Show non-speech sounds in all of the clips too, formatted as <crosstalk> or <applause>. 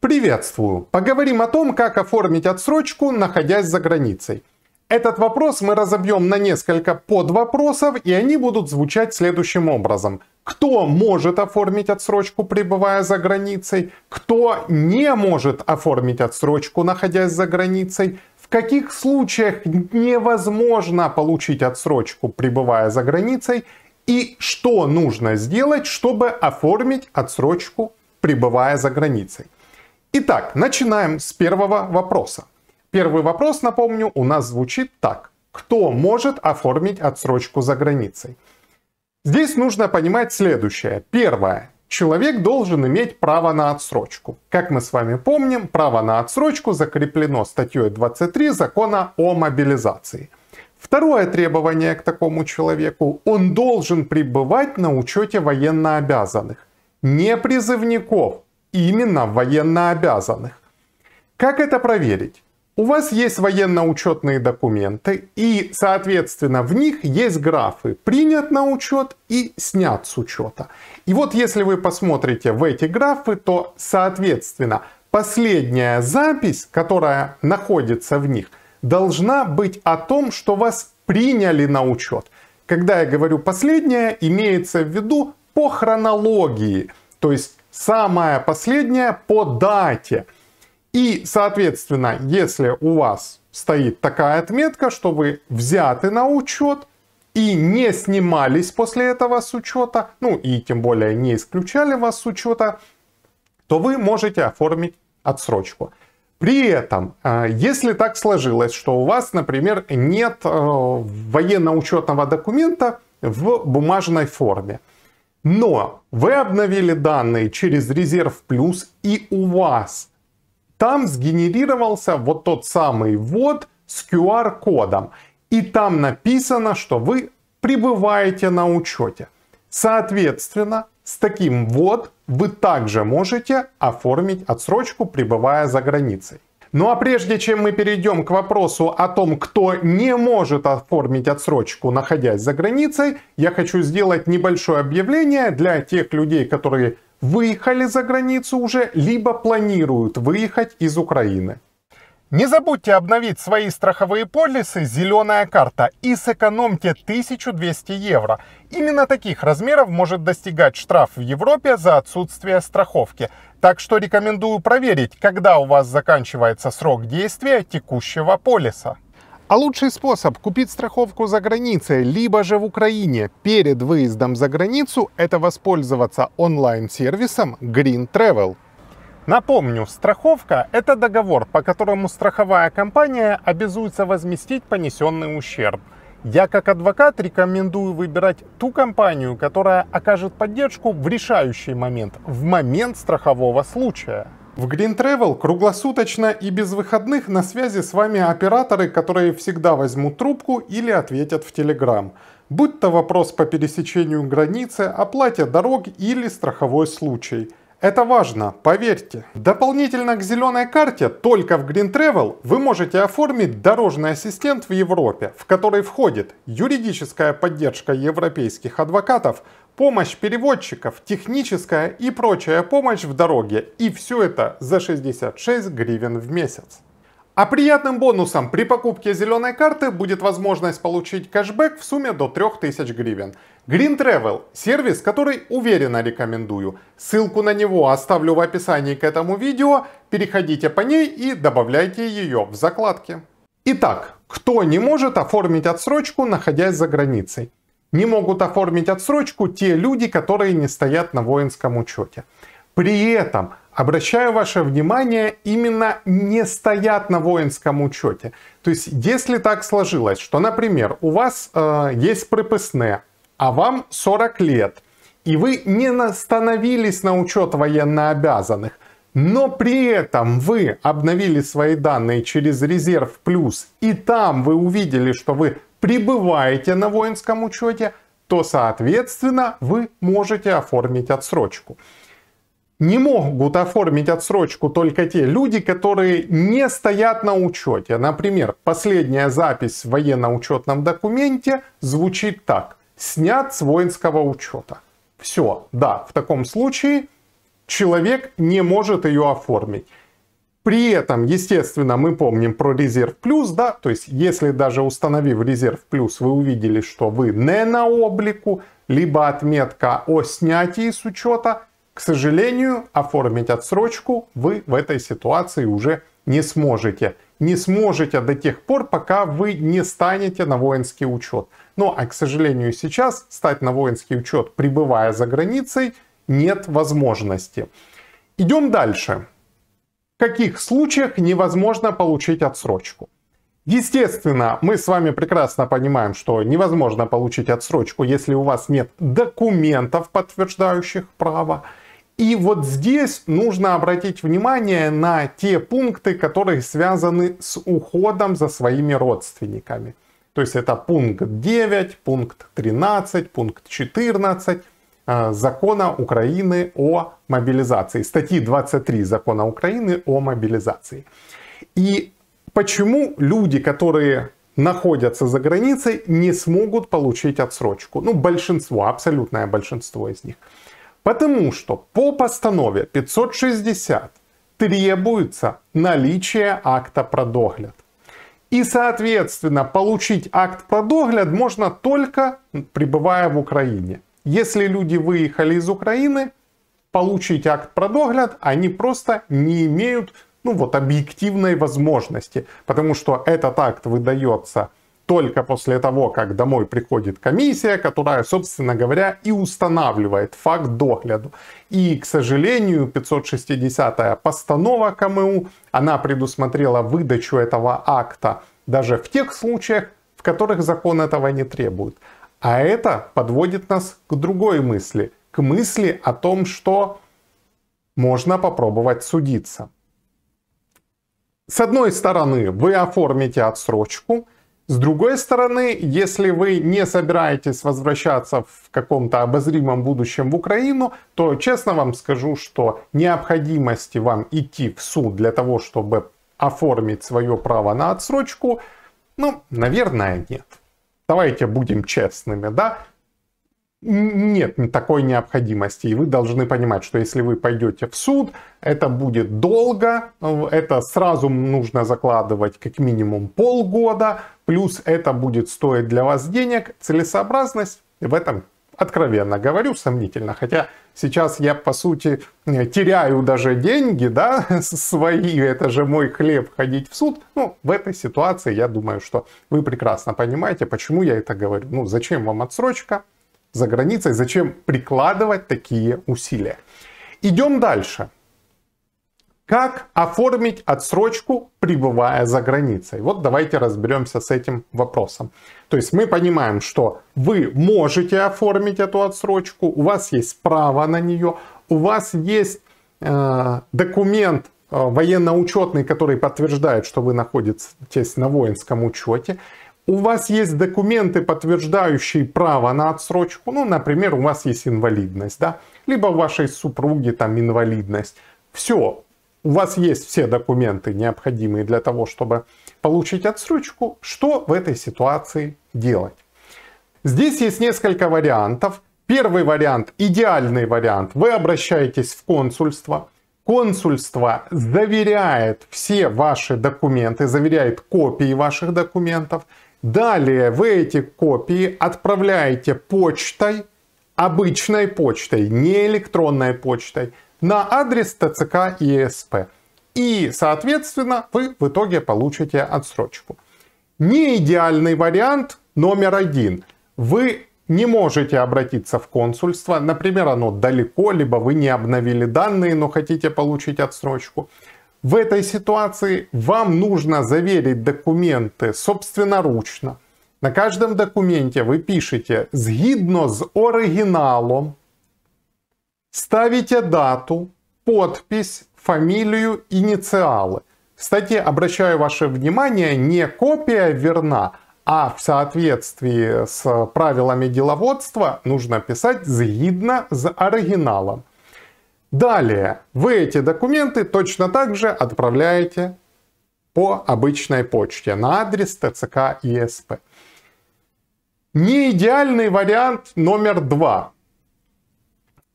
Приветствую! Поговорим о том, как оформить отсрочку, находясь за границей. Этот вопрос мы разобьем на несколько подвопросов, и они будут звучать следующим образом. Кто может оформить отсрочку, пребывая за границей? Кто не может оформить отсрочку, находясь за границей? В каких случаях невозможно получить отсрочку, пребывая за границей? И что нужно сделать, чтобы оформить отсрочку, пребывая за границей? Итак, начинаем с первого вопроса. Первый вопрос, напомню, у нас звучит так. Кто может оформить отсрочку за границей? Здесь нужно понимать следующее. Первое. Человек должен иметь право на отсрочку. Как мы с вами помним, право на отсрочку закреплено статьей 23 закона о мобилизации. Второе требование к такому человеку – он должен пребывать на учете военнообязанных. Не призывников, именно военнообязанных. Как это проверить? У вас есть военно-учетные документы, и, соответственно, в них есть графы «принят на учет» и «снят с учета». И вот если вы посмотрите в эти графы, то, соответственно, последняя запись, которая находится в них, должна быть о том, что вас приняли на учет. Когда я говорю «последняя», имеется в виду по хронологии, то есть самая последняя по дате. И, соответственно, если у вас стоит такая отметка, что вы взяты на учет и не снимались после этого с учета, ну и тем более не исключали вас с учета, то вы можете оформить отсрочку. При этом, э, если так сложилось, что у вас, например, нет э, военно-учетного документа в бумажной форме, но вы обновили данные через резерв плюс и у вас там сгенерировался вот тот самый вот с QR-кодом. И там написано, что вы пребываете на учете. Соответственно, с таким вот вы также можете оформить отсрочку, пребывая за границей. Ну а прежде чем мы перейдем к вопросу о том, кто не может оформить отсрочку, находясь за границей, я хочу сделать небольшое объявление для тех людей, которые выехали за границу уже, либо планируют выехать из Украины. Не забудьте обновить свои страховые полисы «Зеленая карта» и сэкономьте 1200 евро. Именно таких размеров может достигать штраф в Европе за отсутствие страховки. Так что рекомендую проверить, когда у вас заканчивается срок действия текущего полиса. А лучший способ купить страховку за границей, либо же в Украине перед выездом за границу, это воспользоваться онлайн-сервисом Green Travel. Напомню, страховка – это договор, по которому страховая компания обязуется возместить понесенный ущерб. Я как адвокат рекомендую выбирать ту компанию, которая окажет поддержку в решающий момент, в момент страхового случая. В Green Travel круглосуточно и без выходных на связи с вами операторы, которые всегда возьмут трубку или ответят в Telegram. Будь то вопрос по пересечению границы, оплате дорог или страховой случай – это важно, поверьте. Дополнительно к зеленой карте только в Green Travel вы можете оформить дорожный ассистент в Европе, в который входит юридическая поддержка европейских адвокатов, помощь переводчиков, техническая и прочая помощь в дороге. И все это за 66 гривен в месяц. А приятным бонусом при покупке зеленой карты будет возможность получить кэшбэк в сумме до 3000 гривен. Green Travel – сервис, который уверенно рекомендую. Ссылку на него оставлю в описании к этому видео. Переходите по ней и добавляйте ее в закладки. Итак, кто не может оформить отсрочку, находясь за границей? Не могут оформить отсрочку те люди, которые не стоят на воинском учете. При этом обращаю ваше внимание, именно не стоят на воинском учете. То есть, если так сложилось, что, например, у вас э, есть приписные, а вам 40 лет, и вы не становились на учет военнообязанных, но при этом вы обновили свои данные через резерв плюс, и там вы увидели, что вы пребываете на воинском учете, то, соответственно, вы можете оформить отсрочку. Не могут оформить отсрочку только те люди, которые не стоят на учете. Например, последняя запись в военно-учетном документе звучит так снят с воинского учета. Все, да, в таком случае человек не может ее оформить. При этом, естественно, мы помним про резерв плюс, да, то есть если даже установив резерв плюс, вы увидели, что вы не на облику, либо отметка о снятии с учета, к сожалению, оформить отсрочку вы в этой ситуации уже не сможете не сможете до тех пор, пока вы не станете на воинский учет. Ну а, к сожалению, сейчас стать на воинский учет, пребывая за границей, нет возможности. Идем дальше. В каких случаях невозможно получить отсрочку? Естественно, мы с вами прекрасно понимаем, что невозможно получить отсрочку, если у вас нет документов, подтверждающих право. И вот здесь нужно обратить внимание на те пункты, которые связаны с уходом за своими родственниками. То есть это пункт 9, пункт 13, пункт 14 э, закона Украины о мобилизации, статьи 23 закона Украины о мобилизации. И почему люди, которые находятся за границей, не смогут получить отсрочку? Ну, большинство, абсолютное большинство из них. Потому что по постанове 560 требуется наличие акта про догляд. И, соответственно, получить акт про догляд можно только пребывая в Украине. Если люди выехали из Украины, получить акт про догляд они просто не имеют ну вот объективной возможности, потому что этот акт выдается только после того, как домой приходит комиссия, которая, собственно говоря, и устанавливает факт догляду. И, к сожалению, 560-я постанова КМУ, она предусмотрела выдачу этого акта даже в тех случаях, в которых закон этого не требует. А это подводит нас к другой мысли, к мысли о том, что можно попробовать судиться. С одной стороны, вы оформите отсрочку – с другой стороны, если вы не собираетесь возвращаться в каком-то обозримом будущем в Украину, то честно вам скажу, что необходимости вам идти в суд для того, чтобы оформить свое право на отсрочку, ну, наверное, нет. Давайте будем честными, да? нет такой необходимости. И вы должны понимать, что если вы пойдете в суд, это будет долго, это сразу нужно закладывать как минимум полгода, плюс это будет стоить для вас денег. Целесообразность в этом откровенно говорю, сомнительно. Хотя сейчас я, по сути, э, теряю даже деньги, да, <laughs> свои, это же мой хлеб, ходить в суд. Ну, в этой ситуации, я думаю, что вы прекрасно понимаете, почему я это говорю. Ну, зачем вам отсрочка? за границей, зачем прикладывать такие усилия. Идем дальше. Как оформить отсрочку, пребывая за границей? Вот давайте разберемся с этим вопросом. То есть мы понимаем, что вы можете оформить эту отсрочку, у вас есть право на нее, у вас есть э, документ э, военно-учетный, который подтверждает, что вы находитесь на воинском учете у вас есть документы, подтверждающие право на отсрочку, ну, например, у вас есть инвалидность, да, либо у вашей супруги там инвалидность. Все, у вас есть все документы, необходимые для того, чтобы получить отсрочку. Что в этой ситуации делать? Здесь есть несколько вариантов. Первый вариант, идеальный вариант, вы обращаетесь в консульство, консульство заверяет все ваши документы, заверяет копии ваших документов, Далее вы эти копии отправляете почтой, обычной почтой, не электронной почтой, на адрес ТЦК ИСП. И, соответственно, вы в итоге получите отсрочку. Не идеальный вариант номер один. Вы не можете обратиться в консульство, например, оно далеко, либо вы не обновили данные, но хотите получить отсрочку. В этой ситуации вам нужно заверить документы собственноручно. На каждом документе вы пишете «згідно с оригиналом, ставите дату, подпись, фамилию, инициалы. Кстати, обращаю ваше внимание, не копия верна, а в соответствии с правилами деловодства нужно писать «згідно с оригиналом. Далее вы эти документы точно так же отправляете по обычной почте на адрес ТЦК ИСП. Не идеальный вариант номер два.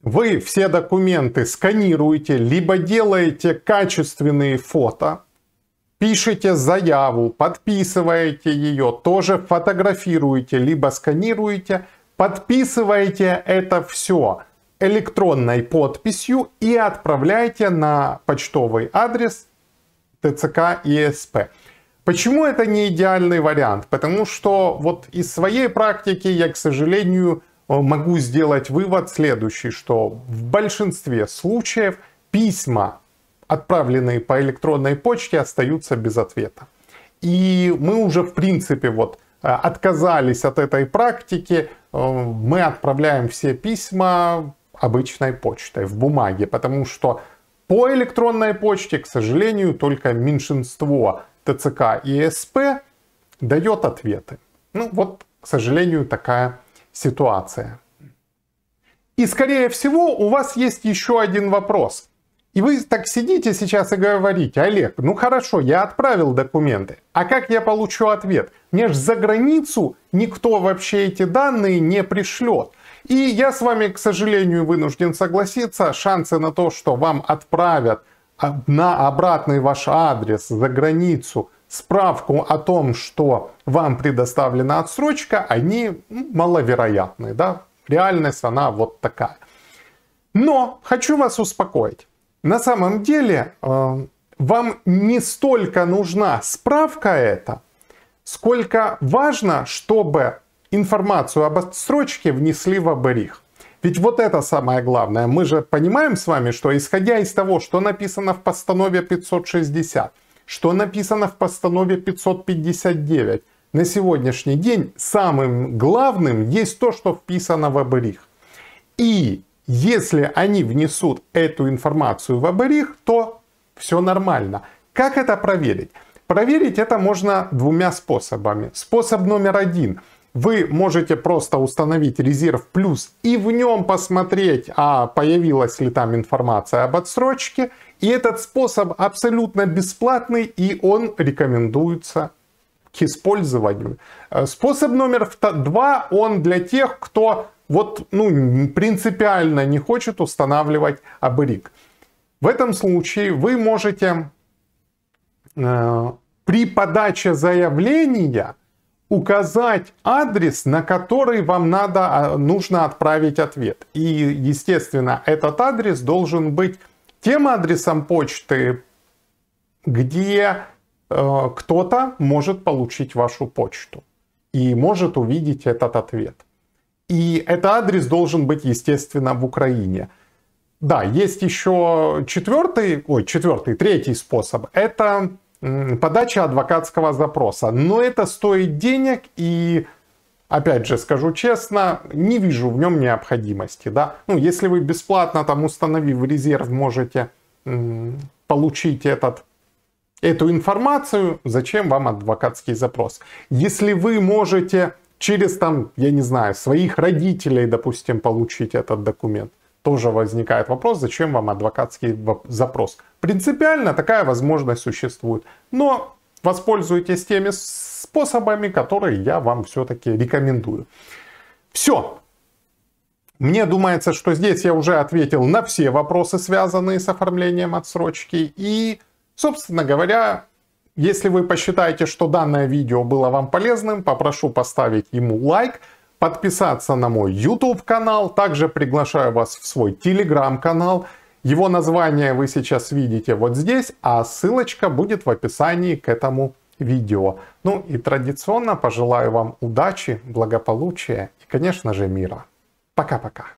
Вы все документы сканируете, либо делаете качественные фото, пишете заяву, подписываете ее, тоже фотографируете, либо сканируете, подписываете это все – электронной подписью и отправляйте на почтовый адрес ТЦК ИСП. Почему это не идеальный вариант? Потому что вот из своей практики я, к сожалению, э, могу сделать вывод следующий, что в большинстве случаев письма, отправленные по электронной почте, остаются без ответа. И мы уже, в принципе, вот э, отказались от этой практики. Э, мы отправляем все письма обычной почтой, в бумаге, потому что по электронной почте, к сожалению, только меньшинство ТЦК и СП дает ответы. Ну вот, к сожалению, такая ситуация. И, скорее всего, у вас есть еще один вопрос. И вы так сидите сейчас и говорите, Олег, ну хорошо, я отправил документы, а как я получу ответ? Мне же за границу никто вообще эти данные не пришлет. И я с вами, к сожалению, вынужден согласиться, шансы на то, что вам отправят на обратный ваш адрес за границу справку о том, что вам предоставлена отсрочка, они маловероятны. Да? Реальность она вот такая. Но хочу вас успокоить. На самом деле э, вам не столько нужна справка эта, сколько важно, чтобы информацию об отсрочке внесли в оберих. Ведь вот это самое главное. Мы же понимаем с вами, что исходя из того, что написано в постанове 560, что написано в постанове 559, на сегодняшний день самым главным есть то, что вписано в оберих. И если они внесут эту информацию в оберих, то все нормально. Как это проверить? Проверить это можно двумя способами. Способ номер один – вы можете просто установить резерв плюс и в нем посмотреть, а появилась ли там информация об отсрочке. И этот способ абсолютно бесплатный и он рекомендуется к использованию. Э, способ номер два, он для тех, кто вот, ну, принципиально не хочет устанавливать абрик. В этом случае вы можете э, при подаче заявления указать адрес, на который вам надо, а, нужно отправить ответ. И, естественно, этот адрес должен быть тем адресом почты, где э, кто-то может получить вашу почту и может увидеть этот ответ. И этот адрес должен быть, естественно, в Украине. Да, есть еще четвертый, ой, четвертый, третий способ. Это подача адвокатского запроса. Но это стоит денег и опять же, скажу честно, не вижу в нем необходимости. Да? Ну, если вы бесплатно, там, установив резерв, можете получить этот, эту информацию, зачем вам адвокатский запрос? Если вы можете через, там, я не знаю, своих родителей, допустим, получить этот документ, тоже возникает вопрос, зачем вам адвокатский запрос. Принципиально такая возможность существует, но воспользуйтесь теми способами, которые я вам все-таки рекомендую. Все. Мне думается, что здесь я уже ответил на все вопросы, связанные с оформлением отсрочки. И, собственно говоря, если вы посчитаете, что данное видео было вам полезным, попрошу поставить ему лайк подписаться на мой YouTube канал. Также приглашаю вас в свой Telegram канал. Его название вы сейчас видите вот здесь, а ссылочка будет в описании к этому видео. Ну и традиционно пожелаю вам удачи, благополучия и, конечно же, мира. Пока-пока.